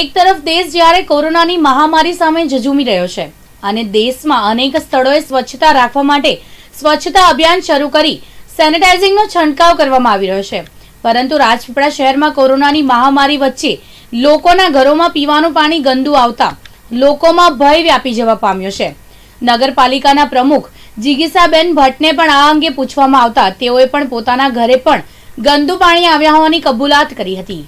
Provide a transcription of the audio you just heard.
એક તરફ દેશ જ્યારે કોરોનાની મહામારી સામે ઝઝુમી રહ્યો છે અને દેશમાં અનેક સ્થળોએ સ્વચ્છતા રાખવા માટે સ્વચ્છતા અભિયાન શરૂ કરી સેનેટાઇઝિંગનો છંટકાવ કરવામાં આવી રહ્યો છે પરંતુ રાજપીપળા શહેરમાં કોરોનાની મહામારી વચ્ચે લોકોના ઘરોમાં પીવાનું પાણી ગંદુ આવતા લોકોમાં ભય વ્યાપી જવા પામ્યો છે નગરપાલિકાના પ્રમુખ જીગીસાબેન ભટ્ટને પણ આ અંગે પૂછવામાં આવતા તેઓએ પણ પોતાના ઘરે પણ ગંદુ પાણી આવ્યા હોવાની કબૂલાત કરી હતી